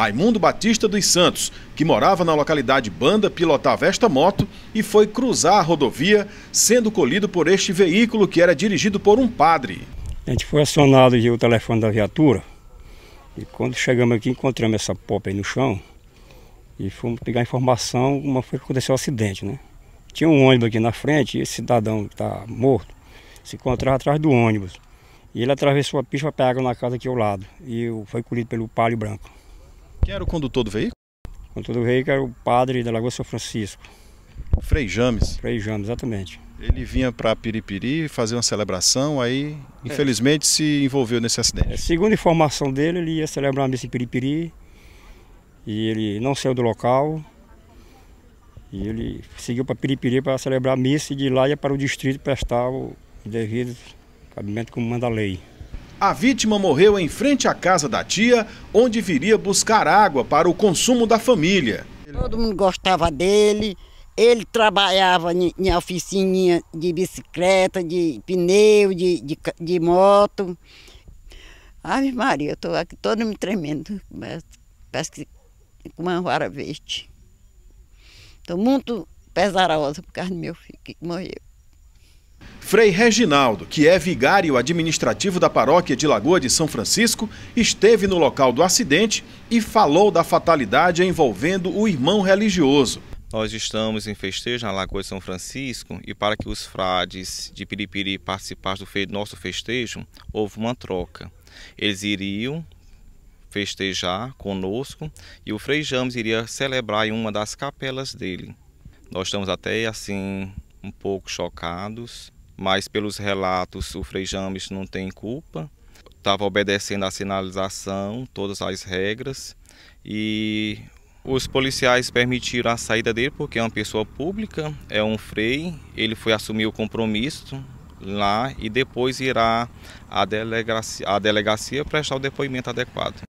Raimundo Batista dos Santos, que morava na localidade Banda, pilotava esta moto e foi cruzar a rodovia, sendo colhido por este veículo que era dirigido por um padre. A gente foi acionado de o telefone da viatura e quando chegamos aqui encontramos essa popa aí no chão e fomos pegar informação como foi que aconteceu o acidente, né? Tinha um ônibus aqui na frente e esse cidadão que está morto se encontrava atrás do ônibus. E ele atravessou a pista para pegar na casa aqui ao lado e foi colhido pelo palio branco. Quem era o condutor do veículo? O condutor do veículo era o padre da Lagoa São Francisco. Frei James? Frei James, exatamente. Ele vinha para Piripiri fazer uma celebração, aí infelizmente é. se envolveu nesse acidente. É, segundo a informação dele, ele ia celebrar uma missa em Piripiri e ele não saiu do local. E ele seguiu para Piripiri para celebrar a missa e de lá ia para o distrito prestar o devido cabimento como manda a lei. A vítima morreu em frente à casa da tia, onde viria buscar água para o consumo da família. Todo mundo gostava dele, ele trabalhava em oficininha de bicicleta, de pneu, de, de, de moto. Ave Maria, eu estou aqui todo me tremendo, parece que com uma vara verde. Estou muito pesarosa por causa do meu filho que morreu. Frei Reginaldo, que é vigário administrativo da paróquia de Lagoa de São Francisco, esteve no local do acidente e falou da fatalidade envolvendo o irmão religioso. Nós estamos em festejo na Lagoa de São Francisco e para que os frades de Piripiri participassem do nosso festejo, houve uma troca. Eles iriam festejar conosco e o Frei James iria celebrar em uma das capelas dele. Nós estamos até assim um pouco chocados, mas pelos relatos o Frei James não tem culpa, estava obedecendo a sinalização, todas as regras e os policiais permitiram a saída dele porque é uma pessoa pública, é um frei, ele foi assumir o compromisso lá e depois irá à delegacia, à delegacia prestar o depoimento adequado.